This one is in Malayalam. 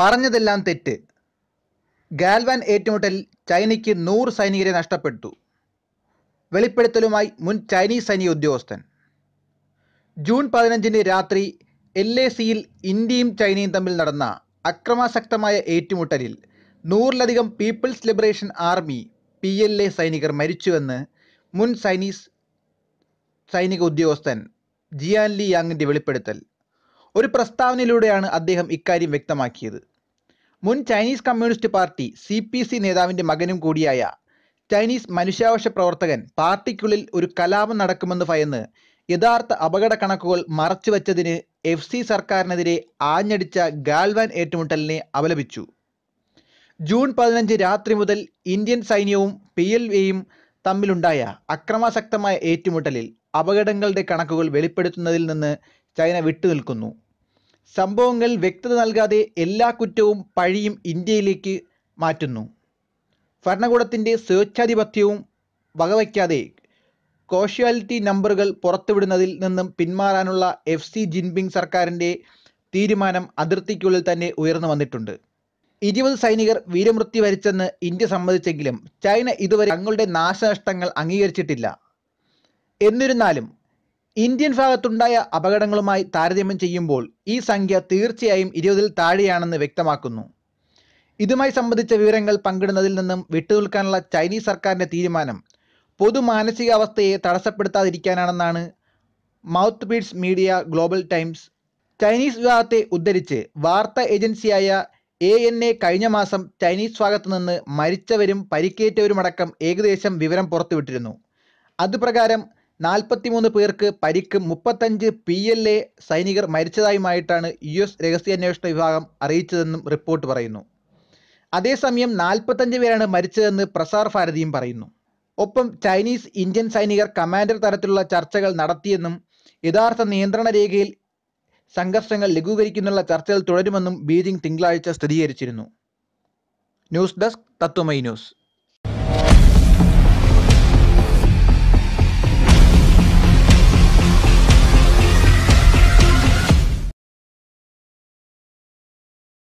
പറഞ്ഞതെല്ലാം തെറ്റ് ഗാൽവാൻ ഏറ്റുമുട്ടൽ ചൈനയ്ക്ക് നൂറ് സൈനികരെ നഷ്ടപ്പെട്ടു വെളിപ്പെടുത്തലുമായി മുൻ ചൈനീസ് സൈനിക ഉദ്യോഗസ്ഥൻ ജൂൺ പതിനഞ്ചിന് രാത്രി എൽ എ സിയിൽ ഇന്ത്യയും ചൈനയും തമ്മിൽ നടന്ന അക്രമാസക്തമായ ഏറ്റുമുട്ടലിൽ നൂറിലധികം people's liberation army P L A സൈനികർ മരിച്ചുവെന്ന് മുൻ ചൈനീസ് സൈനിക ഉദ്യോഗസ്ഥൻ ജിയാൻ ലി യാങ്ങിൻ്റെ വെളിപ്പെടുത്തൽ ഒരു പ്രസ്താവനയിലൂടെയാണ് അദ്ദേഹം ഇക്കാര്യം വ്യക്തമാക്കിയത് മുൻ Chinese communist party C P C നേതാവിന്റെ മകനും കൂടിയായ ചൈനീസ് മനുഷ്യാവകാശ പ്രവർത്തകൻ പാർട്ടിക്കുള്ളിൽ ഒരു കലാപം നടക്കുമെന്ന് ഭയന്ന് യഥാർത്ഥ അപകട കണക്കുകൾ മറച്ചുവെച്ചതിന് എഫ് സി സർക്കാരിനെതിരെ ആഞ്ഞടിച്ച ഗാൽവാൻ ഏറ്റുമുട്ടലിനെ അപലപിച്ചു ജൂൺ പതിനഞ്ച് രാത്രി മുതൽ ഇന്ത്യൻ സൈന്യവും പി എൽ വിയും തമ്മിലുണ്ടായ അക്രമാസക്തമായ ഏറ്റുമുട്ടലിൽ അപകടങ്ങളുടെ കണക്കുകൾ വെളിപ്പെടുത്തുന്നതിൽ നിന്ന് ചൈന വിട്ടുനിൽക്കുന്നു സംഭവങ്ങൾ വ്യക്തത നൽകാതെ എല്ലാ കുറ്റവും പഴിയും ഇന്ത്യയിലേക്ക് മാറ്റുന്നു ഭരണകൂടത്തിൻ്റെ സ്വേച്ഛാധിപത്യവും വകവയ്ക്കാതെ കോഷ്യാലിറ്റി നമ്പറുകൾ പുറത്തുവിടുന്നതിൽ നിന്നും പിന്മാറാനുള്ള എഫ് സി ജിൻപിങ് സർക്കാരിൻ്റെ തീരുമാനം അതിർത്തിക്കുള്ളിൽ തന്നെ ഉയർന്നു വന്നിട്ടുണ്ട് ഇരുപത് സൈനികർ വീരമൃത്യു വരിച്ചെന്ന് ഇന്ത്യ സമ്മതിച്ചെങ്കിലും ചൈന ഇതുവരെ തങ്ങളുടെ നാശനഷ്ടങ്ങൾ അംഗീകരിച്ചിട്ടില്ല എന്നിരുന്നാലും ഇന്ത്യൻ ഭാഗത്തുണ്ടായ അപകടങ്ങളുമായി താരതമ്യം ചെയ്യുമ്പോൾ ഈ സംഖ്യ തീർച്ചയായും ഇരുപതിൽ താഴെയാണെന്ന് വ്യക്തമാക്കുന്നു ഇതുമായി സംബന്ധിച്ച വിവരങ്ങൾ പങ്കിടുന്നതിൽ നിന്നും വിട്ടുനിൽക്കാനുള്ള ചൈനീസ് സർക്കാരിൻ്റെ തീരുമാനം പൊതു മാനസികാവസ്ഥയെ തടസ്സപ്പെടുത്താതിരിക്കാനാണെന്നാണ് mouthpiece media Global Times Chinese വിഭാഗത്തെ ഉദ്ധരിച്ച് വാർത്താ ഏജൻസിയായ എ എൻ എ കഴിഞ്ഞ മാസം ചൈനീസ് ഭാഗത്തു നിന്ന് മരിച്ചവരും പരിക്കേറ്റവരുമടക്കം ഏകദേശം വിവരം പുറത്തുവിട്ടിരുന്നു അതുപ്രകാരം നാൽപ്പത്തിമൂന്ന് പേർക്ക് പരിക്ക് മുപ്പത്തഞ്ച് പി എൽ എ സൈനികർ മരിച്ചതായുമായിട്ടാണ് യു എസ് രഹസ്യാന്വേഷണ വിഭാഗം അറിയിച്ചതെന്നും റിപ്പോർട്ട് പറയുന്നു അതേസമയം നാൽപ്പത്തഞ്ച് പേരാണ് മരിച്ചതെന്ന് പ്രസാർ ഭാരതിയും പറയുന്നു ഒപ്പം ചൈനീസ് ഇന്ത്യൻ സൈനികർ കമാൻഡർ തരത്തിലുള്ള ചർച്ചകൾ നടത്തിയെന്നും യഥാർത്ഥ നിയന്ത്രണ രേഖയിൽ സംഘർഷങ്ങൾ ലഘൂകരിക്കുന്നുള്ള ചർച്ചകൾ തുടരുമെന്നും ബീജിംഗ് തിങ്കളാഴ്ച സ്ഥിരീകരിച്ചിരുന്നു ന്യൂസ് ഡെസ്ക് തത്വമൈ ന്യൂസ്